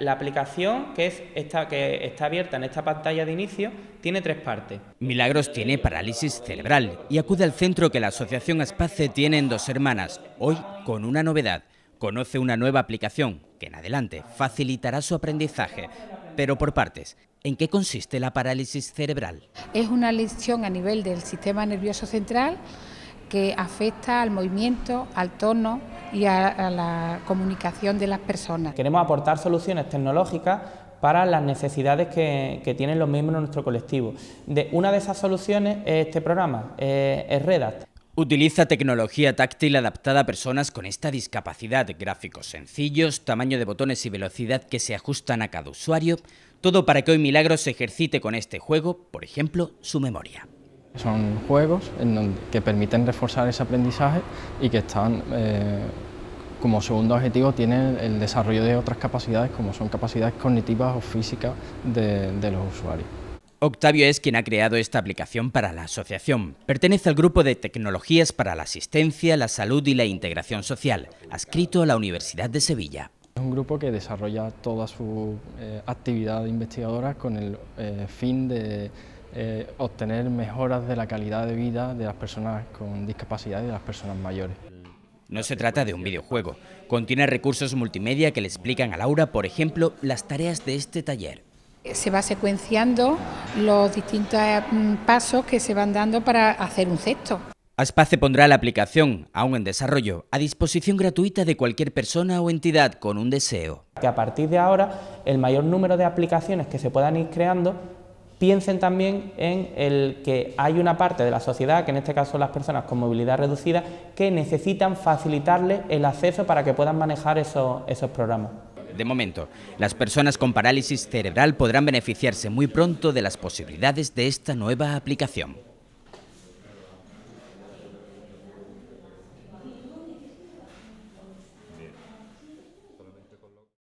La aplicación que, es esta, que está abierta en esta pantalla de inicio tiene tres partes. Milagros tiene parálisis cerebral y acude al centro que la Asociación Espace tiene en dos hermanas, hoy con una novedad. Conoce una nueva aplicación que en adelante facilitará su aprendizaje, pero por partes. ¿En qué consiste la parálisis cerebral? Es una lesión a nivel del sistema nervioso central que afecta al movimiento, al tono, y a, la comunicación de las personas. Queremos aportar soluciones tecnológicas para las necesidades que, tienen los miembros de nuestro colectivo. De, una de esas soluciones es este programa, eh, es Redact. Utiliza tecnología táctil adaptada a personas con esta discapacidad, gráficos sencillos, tamaño de botones y velocidad que se ajustan a cada usuario, todo para que hoy Milagros se ejercite con este juego, por ejemplo, su memoria. Son juegos en que permiten reforzar ese aprendizaje y que están eh, como segundo objetivo tienen el desarrollo de otras capacidades como son capacidades cognitivas o físicas de, los usuarios. Octavio es quien ha creado esta aplicación para la asociación. Pertenece al grupo de tecnologías para la asistencia, la salud y la integración social, adscrito a la Universidad de Sevilla. Es un grupo que desarrolla toda su eh, actividad investigadora con el eh, fin de eh, obtener mejoras de la calidad de vida de las personas con discapacidad y de las personas mayores. No se trata de un videojuego, contiene recursos multimedia que le explican a Laura, por ejemplo, las tareas de este taller. Se va secuenciando los distintos mm, pasos que se van dando para hacer un cesto. Aspace pondrá la aplicación, aún en desarrollo, a disposición gratuita de cualquier persona o entidad con un deseo. Que a partir de ahora el mayor número de aplicaciones que se puedan ir creando piensen también en el que hay una parte de la sociedad, que en este caso las personas con movilidad reducida, que necesitan facilitarles el acceso para que puedan manejar esos programas. De momento, las personas con parálisis cerebral podrán beneficiarse muy pronto de las posibilidades de esta nueva aplicación.